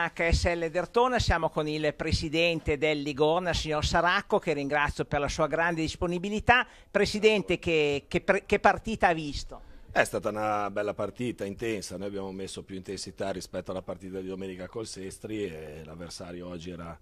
Ligurna HSL Dertona, siamo con il presidente del Ligurna, signor Saracco, che ringrazio per la sua grande disponibilità. Presidente, che, che, che partita ha visto? È stata una bella partita, intensa, noi abbiamo messo più intensità rispetto alla partita di domenica col Sestri e l'avversario oggi era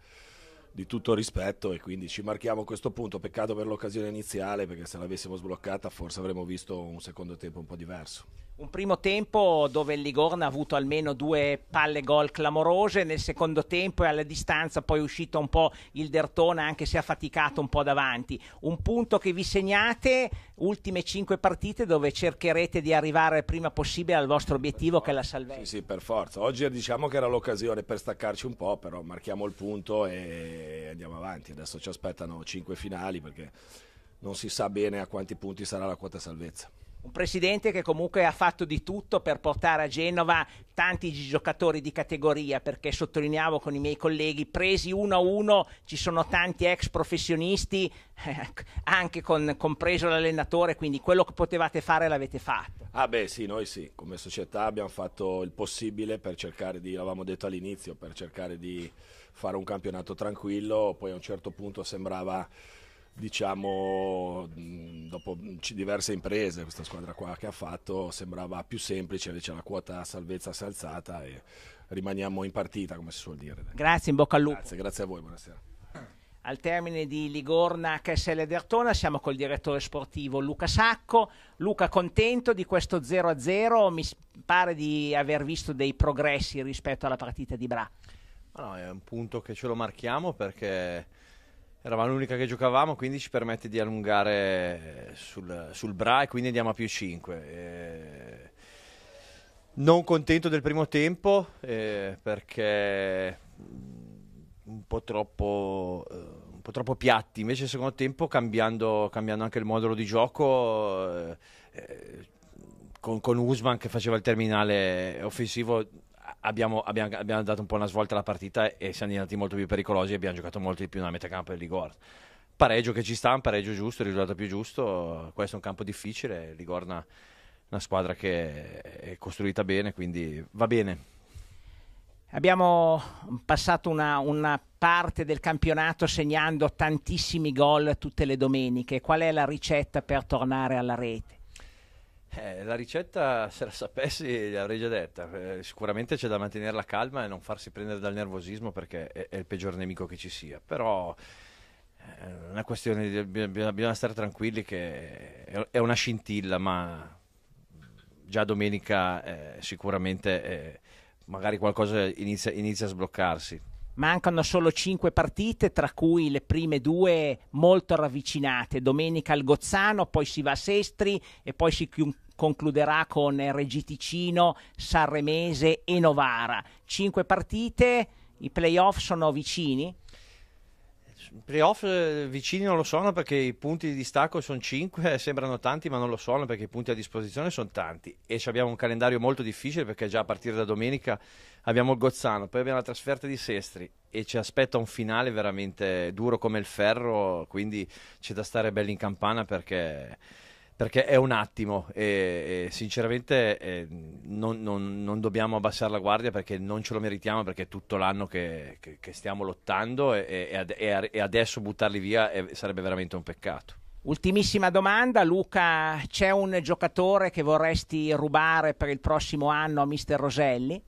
di tutto rispetto e quindi ci marchiamo questo punto, peccato per l'occasione iniziale perché se l'avessimo sbloccata forse avremmo visto un secondo tempo un po' diverso. Un primo tempo dove il Ligorna ha avuto almeno due palle gol clamorose, nel secondo tempo e alla distanza poi è uscito un po' il Dertona anche se ha faticato un po' davanti. Un punto che vi segnate, ultime cinque partite dove cercherete di arrivare prima possibile al vostro obiettivo che è la salvezza. Sì, sì, per forza. Oggi diciamo che era l'occasione per staccarci un po', però marchiamo il punto e andiamo avanti. Adesso ci aspettano cinque finali perché non si sa bene a quanti punti sarà la quota salvezza un presidente che comunque ha fatto di tutto per portare a Genova tanti giocatori di categoria, perché sottolineavo con i miei colleghi, presi uno a uno ci sono tanti ex professionisti, eh, anche con, compreso l'allenatore, quindi quello che potevate fare l'avete fatto. Ah beh sì, noi sì, come società abbiamo fatto il possibile per cercare di, l'avevamo detto all'inizio, per cercare di fare un campionato tranquillo, poi a un certo punto sembrava diciamo, mm, dopo diverse imprese, questa squadra qua che ha fatto sembrava più semplice, invece la quota salvezza si è alzata e rimaniamo in partita, come si suol dire. Grazie, in bocca al lupo. Grazie, grazie a voi, buonasera. Al termine di Ligorna Caselle d'Ertona siamo col direttore sportivo Luca Sacco. Luca, contento di questo 0-0? Mi pare di aver visto dei progressi rispetto alla partita di Bra. No, è un punto che ce lo marchiamo perché Eravamo l'unica che giocavamo, quindi ci permette di allungare eh, sul, sul bra e quindi andiamo a più 5. E... Eh, non contento del primo tempo eh, perché mm, un po' troppo... Eh, po' troppo piatti. Invece, il secondo tempo, cambiando, cambiando anche il modulo di gioco, eh, eh con, con Usman che faceva il terminale offensivo, abbiamo, abbiamo, abbiamo, dato un po' una svolta alla partita e siamo diventati molto più pericolosi e abbiamo giocato molto di più nella metà campo del Ligord. Pareggio che ci sta, un pareggio giusto, il risultato più giusto. Questo è un campo difficile. Ligorna una squadra che è costruita bene, quindi va bene. Abbiamo passato una, una, parte del campionato segnando tantissimi gol tutte le domeniche. Qual è la ricetta per tornare alla rete? Eh, la ricetta, se la sapessi, l'avrei già detta. Eh, sicuramente c'è da mantenere la calma e non farsi prendere dal nervosismo perché è, è il peggior nemico che ci sia. Però eh, è una questione di... Bisogna, bisogna stare tranquilli che è, una scintilla, ma già domenica eh, sicuramente eh, magari qualcosa inizia, inizia a sbloccarsi. Mancano solo cinque partite, tra cui le prime due molto ravvicinate. Domenica al Gozzano, poi si va a Sestri e poi si chiude concluderà con Regi Ticino, Sanremese e Novara. Cinque partite, i playoff sono vicini? playoff eh, vicini non lo sono perché i punti di distacco sono 5, eh, sembrano tanti ma non lo sono perché i punti a disposizione sono tanti e abbiamo un calendario molto difficile perché già a partire da domenica abbiamo il Gozzano, poi abbiamo la trasferta di Sestri e ci aspetta un finale veramente duro come il ferro, quindi c'è da stare belli in campana perché perché è un attimo e, e sinceramente eh, non, non, non, dobbiamo abbassare la guardia perché non ce lo meritiamo perché è tutto l'anno che, che, che stiamo lottando e, e, e, adesso buttarli via è, sarebbe veramente un peccato. Ultimissima domanda, Luca, c'è un giocatore che vorresti rubare per il prossimo anno a Mister Roselli?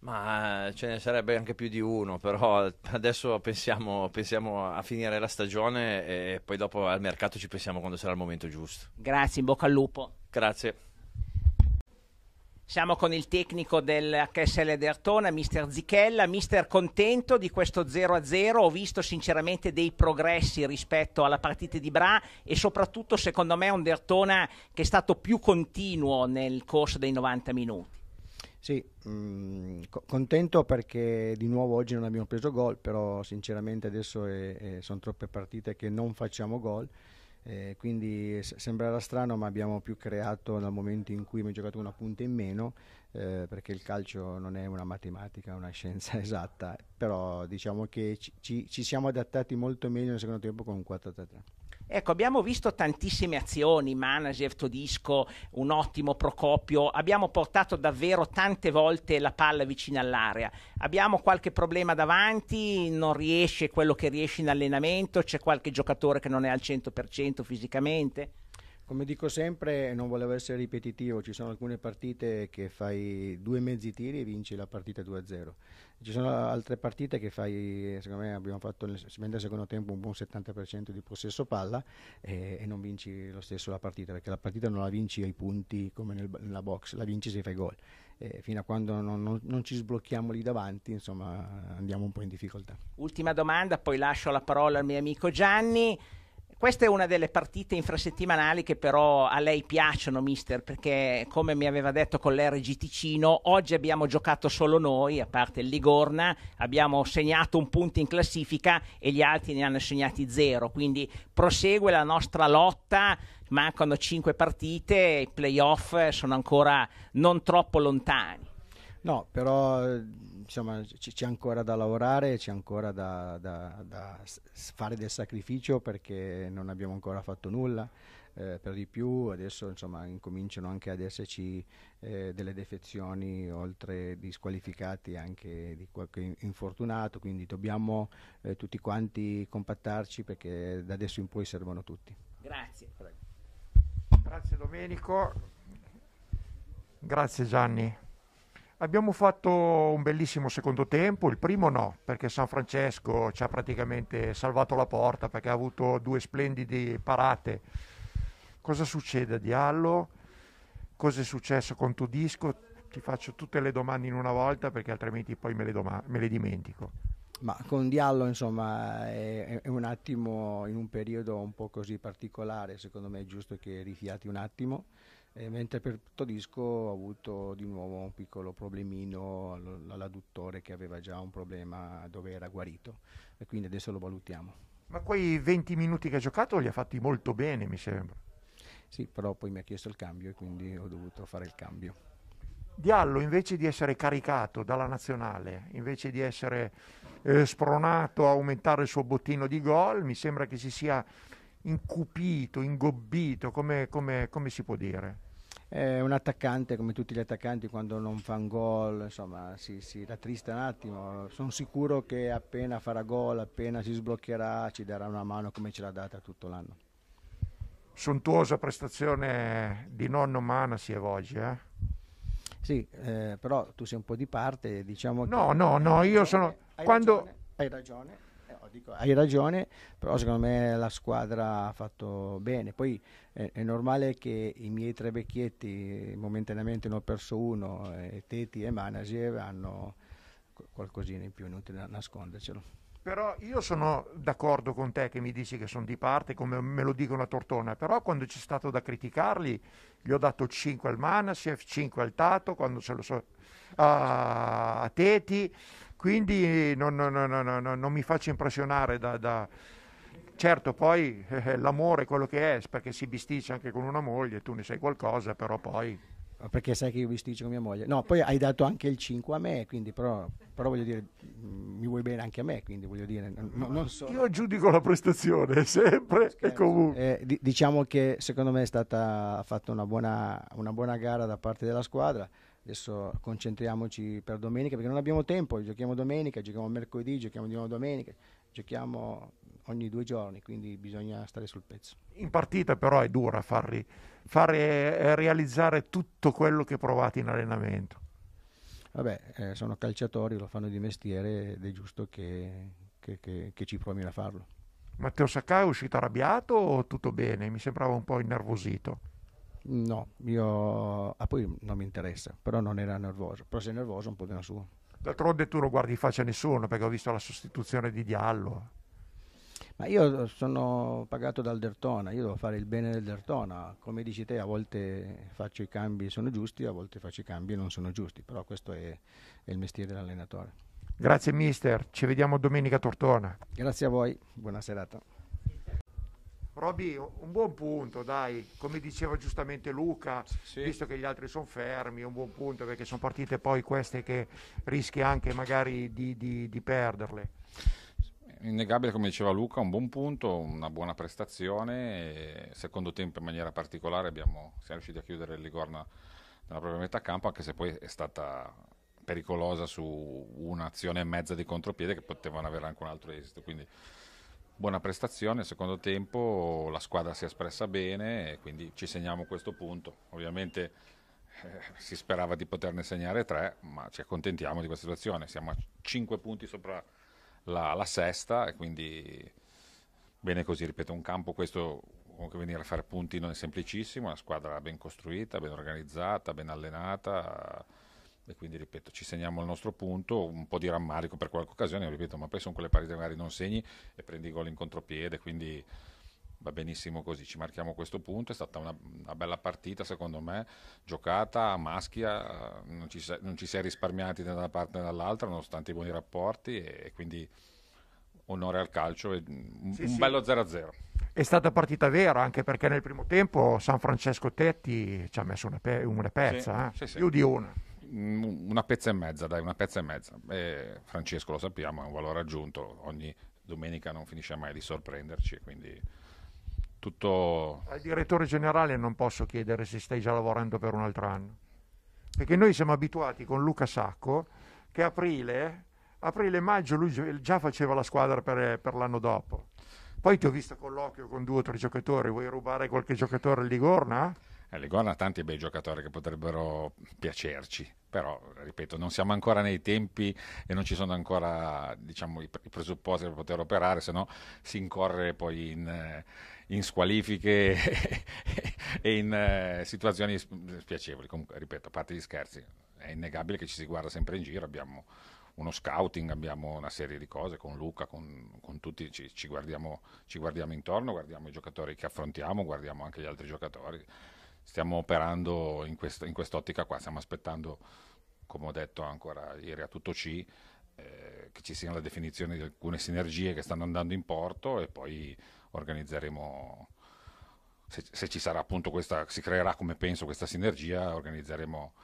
Ma eh, ce ne sarebbe anche più di uno, però adesso pensiamo, pensiamo, a finire la stagione e poi dopo al mercato ci pensiamo quando sarà il momento giusto. Grazie, in bocca al lupo. Grazie. Siamo con il tecnico del HSL Dertona, mister Zichella. Mister, contento di questo 0-0? Ho visto sinceramente dei progressi rispetto alla partita di Bra e soprattutto secondo me un Dertona che è stato più continuo nel corso dei 90 minuti. Sì, mh, mm, contento perché di nuovo oggi non abbiamo preso gol, però sinceramente adesso è, è, sono troppe partite che non facciamo gol. Eh, quindi sembrerà strano, ma abbiamo più creato dal momento in cui abbiamo giocato una punta in meno, eh, perché il calcio non è una matematica, è una scienza esatta. Però diciamo che ci, ci siamo adattati molto meglio nel secondo tempo con un 4-3-3. Ecco, abbiamo visto tantissime azioni, manager, Todisco, un ottimo Procopio, abbiamo portato davvero tante volte la palla vicino all'area. Abbiamo qualche problema davanti, non riesce quello che riesce in allenamento, c'è qualche giocatore che non è al 100% fisicamente? Come dico sempre, non volevo essere ripetitivo, ci sono alcune partite che fai due mezzi tiri e vinci la partita 2-0. Ci sono altre partite che fai, secondo me abbiamo fatto nel, nel secondo tempo un buon 70% di possesso palla e, eh, e, non vinci lo stesso la partita, perché la partita non la vinci ai punti come nel, nella box, la vinci se fai gol. E eh, fino a quando non, non, non, ci sblocchiamo lì davanti, insomma, andiamo un po' in difficoltà. Ultima domanda, poi lascio la parola al mio amico Gianni. Questa è una delle partite infrasettimanali che però a lei piacciono, mister, perché come mi aveva detto con l'RG Ticino, oggi abbiamo giocato solo noi, a parte il Ligorna, abbiamo segnato un punto in classifica e gli altri ne hanno segnati zero, quindi prosegue la nostra lotta, mancano cinque partite, i playoff sono ancora non troppo lontani. No, però insomma, c- c'è ancora da lavorare, c'è ancora da, da, da, fare del sacrificio perché non abbiamo ancora fatto nulla. Eh, per di più adesso insomma, incominciano anche ad esserci eh, delle defezioni oltre di squalificati anche di qualche infortunato, quindi dobbiamo eh, tutti quanti compattarci perché da adesso in poi servono tutti. Grazie. Prego. Grazie Domenico, grazie Gianni. Abbiamo fatto un bellissimo secondo tempo, il primo no, perché San Francesco ci ha praticamente salvato la porta perché ha avuto due splendide parate. Cosa succede a Diallo? Cosa è successo con Tudisco? Ti faccio tutte le domande in una volta perché altrimenti poi me le, doma- me le dimentico ma con Diallo insomma è, è, un attimo in un periodo un po' così particolare secondo me è giusto che rifiati un attimo eh, mentre per Todisco ho avuto di nuovo un piccolo problemino all'adduttore che aveva già un problema dove era guarito e quindi adesso lo valutiamo ma quei 20 minuti che ha giocato li ha fatti molto bene mi sembra sì però poi mi ha chiesto il cambio e quindi ho dovuto fare il cambio Diallo invece di essere caricato dalla nazionale, invece di essere eh, spronato a aumentare il suo bottino di gol, mi sembra che si sia incupito, ingobbito, come, come, come si può dire? È un attaccante, come tutti gli attaccanti, quando non fa un gol, insomma, si, si rattrista un attimo. Sono sicuro che appena farà gol, appena si sbloccherà, ci darà una mano come ce l'ha data tutto l'anno. Sontuosa prestazione di nonno Manasiev oggi, eh? Sì, eh, però tu sei un po' di parte, diciamo No, no, no, io sono... Hai quando... ragione, hai ragione. Eh, dico, hai ragione, però secondo me la squadra ha fatto bene. Poi è, eh, è normale che i miei tre vecchietti, momentaneamente ne ho perso uno, eh, Teti e Manager, hanno qualcosina in più, inutile nascondercelo. Però io sono d'accordo con te che mi dici che sono di parte, come me lo dicono a Tortona, però quando c'è stato da criticarli gli ho dato 5 al Manassef, 5 al Tato, quando se lo so, a, a Teti, quindi non, non, non, non, mi faccio impressionare da... da... Certo, poi eh, eh l'amore è quello che è, perché si bisticcia anche con una moglie, tu ne sai qualcosa, però poi perché sai che io vi stico con mia moglie. No, poi hai dato anche il 5 a me, quindi però, però voglio dire, mi vuoi bene anche a me, quindi voglio dire... No, non so. Io giudico la prestazione, sempre e comunque. Eh, diciamo che secondo me è stata fatta una buona, una buona gara da parte della squadra. Adesso concentriamoci per domenica perché non abbiamo tempo, giochiamo domenica, giochiamo mercoledì, giochiamo di nuovo domenica, giochiamo ogni due giorni, quindi bisogna stare sul pezzo. In partita però è dura farli, fare eh, eh, realizzare tutto quello che provate in allenamento. Vabbè, eh, sono calciatori, lo fanno di mestiere ed è giusto che, che, che, che ci provino a farlo. Matteo Sacca è uscito arrabbiato o tutto bene? Mi sembrava un po' innervosito. No, io... Ah, poi non mi interessa, però non era nervoso. Però se è nervoso è un problema suo. D'altronde tu non guardi faccia a nessuno perché ho visto la sostituzione di Diallo. Ma io sono pagato dal Dertona, io devo fare il bene del Dertona. Come dici te, a volte faccio i cambi e sono giusti, a volte faccio i cambi e non sono giusti, però questo è, è il mestiere dell'allenatore. Grazie mister, ci vediamo domenica a Tortona. Grazie a voi, buona serata. Roby, un buon punto, dai, come diceva giustamente Luca, sì. visto che gli altri sono fermi, un buon punto perché sono partite poi queste che rischi anche magari di, di, di perderle innegabile, come diceva Luca, un buon punto, una buona prestazione. secondo tempo in maniera particolare abbiamo, siamo riusciti a chiudere il Ligorna nella propria metà campo, anche se poi è stata pericolosa su un'azione e mezza di contropiede che potevano avere anche un altro esito. Quindi buona prestazione, secondo tempo la squadra si è espressa bene e quindi ci segniamo questo punto. Ovviamente eh, si sperava di poterne segnare tre, ma ci accontentiamo di questa situazione, siamo a 5 punti sopra la, la sesta e quindi bene così, ripeto, un campo questo comunque venire a fare punti non è semplicissimo, una squadra ben costruita, ben organizzata, ben allenata e quindi ripeto ci segniamo il nostro punto, un po' di rammarico per qualche occasione, ripeto, ma poi sono quelle partite magari non segni e prendi gol in contropiede, quindi va benissimo così, ci marchiamo questo punto, è stata una, una bella partita secondo me, giocata a maschia, eh, non ci, non ci, si è risparmiati da una parte e dall'altra nonostante i buoni rapporti e, e quindi onore al calcio e un, sì, un sì. bello 0-0. È stata partita vera anche perché nel primo tempo San Francesco Tetti ci ha messo una, pe- una pezza, sì, eh? più di una mm, una pezza e mezza, dai, una pezza e mezza. E Francesco lo sappiamo, è un valore aggiunto, ogni domenica non finisce mai di sorprenderci, quindi tutto... Al direttore generale non posso chiedere se stai già lavorando per un altro anno, perché noi siamo abituati con Luca Sacco che aprile, aprile maggio lui già faceva la squadra per, per l'anno dopo. Poi ti ho visto colloquio con due o tre giocatori, vuoi rubare qualche giocatore a Ligorna? Eh, Livorno ha tanti bei giocatori che potrebbero piacerci, però ripeto, non siamo ancora nei tempi e non ci sono ancora diciamo, i, presupposti per poter operare, se no si incorre poi in, eh, in squalifiche e in eh, situazioni spiacevoli. Comunque, ripeto, a parte gli scherzi, è innegabile che ci si guarda sempre in giro, abbiamo uno scouting, abbiamo una serie di cose con Luca, con, con tutti, ci, ci, guardiamo, ci guardiamo intorno, guardiamo i giocatori che affrontiamo, guardiamo anche gli altri giocatori stiamo operando in, quest- in quest'ottica qua, stiamo aspettando, come ho detto ancora ieri a tutto C, eh, che ci sia la definizione di alcune sinergie che stanno andando in porto e poi organizzeremo, se, se ci sarà appunto questa, si creerà come penso questa sinergia, organizzeremo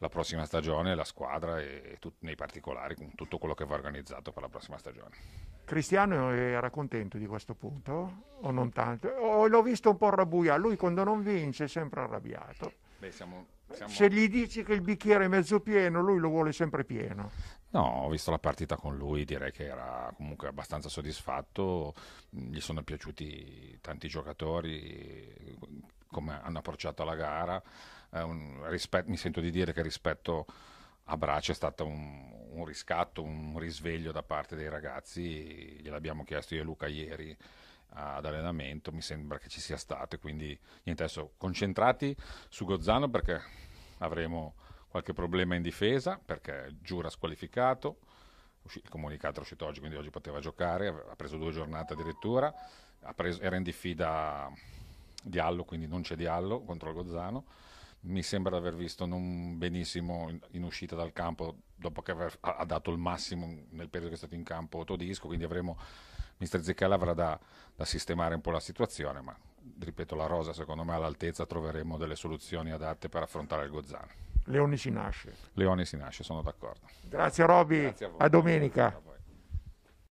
la prossima stagione, la squadra e, tut- nei particolari, con tutto quello che va organizzato per la prossima stagione. Cristiano era contento di questo punto, o non tanto? O l'ho visto un po' arrabbiato, lui quando non vince è sempre arrabbiato. Beh, siamo, siamo... Se gli dici che il bicchiere è mezzo pieno, lui lo vuole sempre pieno. No, ho visto la partita con lui, direi che era comunque abbastanza soddisfatto, gli sono piaciuti tanti giocatori come hanno approcciato la gara. Eh, un, rispet- mi sento di dire che rispetto a Brace è stato un, un, riscatto, un risveglio da parte dei ragazzi, gliel'abbiamo chiesto io e Luca ieri ad allenamento, mi sembra che ci sia stato, quindi niente, adesso concentrati su Gozzano perché avremo qualche problema in difesa, perché Giura squalificato, il comunicato è uscito oggi, quindi oggi poteva giocare, ha preso due giornate addirittura, preso, era in diffida Diallo, quindi non c'è Diallo contro il Gozzano. Mi sembra di aver visto non benissimo in, in uscita dal campo dopo che aver, ha, dato il massimo nel periodo che è stato in campo Todisco, quindi avremo Mister Zicchelli avrà da, da, sistemare un po' la situazione, ma ripeto, la rosa secondo me all'altezza troveremo delle soluzioni adatte per affrontare il Gozzano. Leoni si nasce. Leoni si nasce, sono d'accordo. Grazie Roby, a, a domenica. A